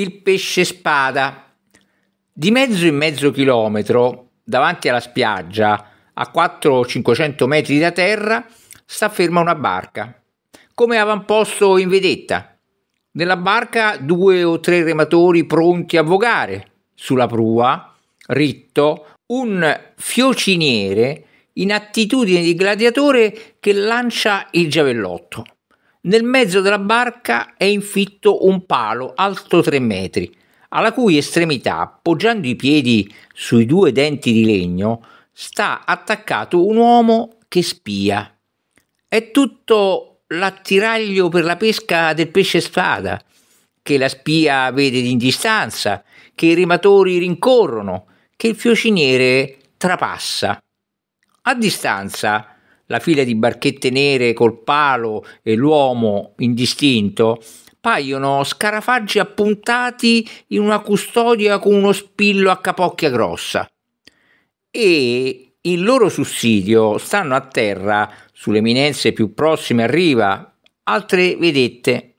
il pesce spada. Di mezzo in mezzo chilometro, davanti alla spiaggia, a 400-500 metri da terra, sta ferma una barca, come avamposto in vedetta. Nella barca due o tre rematori pronti a vogare. Sulla prua, ritto, un fiociniere in attitudine di gladiatore che lancia il giavellotto. Nel mezzo della barca è infitto un palo alto 3 metri, alla cui estremità, appoggiando i piedi sui due denti di legno, sta attaccato un uomo che spia. È tutto l'attiraglio per la pesca del pesce spada, che la spia vede in distanza, che i rematori rincorrono, che il fiociniere trapassa. A distanza la fila di barchette nere col palo e l'uomo indistinto, paiono scarafaggi appuntati in una custodia con uno spillo a capocchia grossa. E il loro sussidio stanno a terra, sulle eminenze più prossime a riva, altre vedette,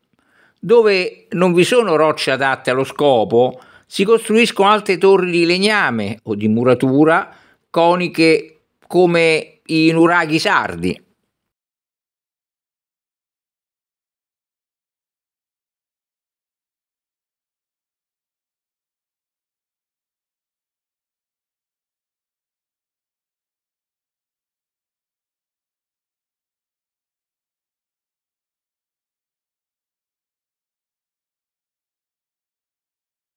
dove non vi sono rocce adatte allo scopo, si costruiscono alte torri di legname o di muratura, coniche come i nuraghi sardi.